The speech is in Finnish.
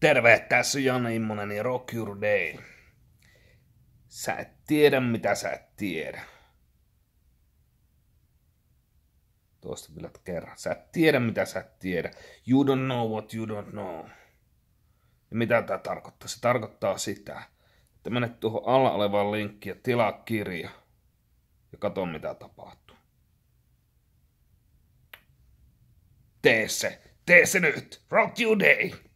Terve, tässä Janne Immonen ja Rock Your Day. Sä et tiedä, mitä sä et tiedä. Toista vielä kerran. Sä et tiedä, mitä sä et tiedä. You don't know what you don't know. Ja mitä tämä tarkoittaa? Se tarkoittaa sitä, että menet tuohon alla olevaan linkkiin ja tilaa kirja. Ja katso, mitä tapahtuu. Tee se. Tee se nyt. Rock your day.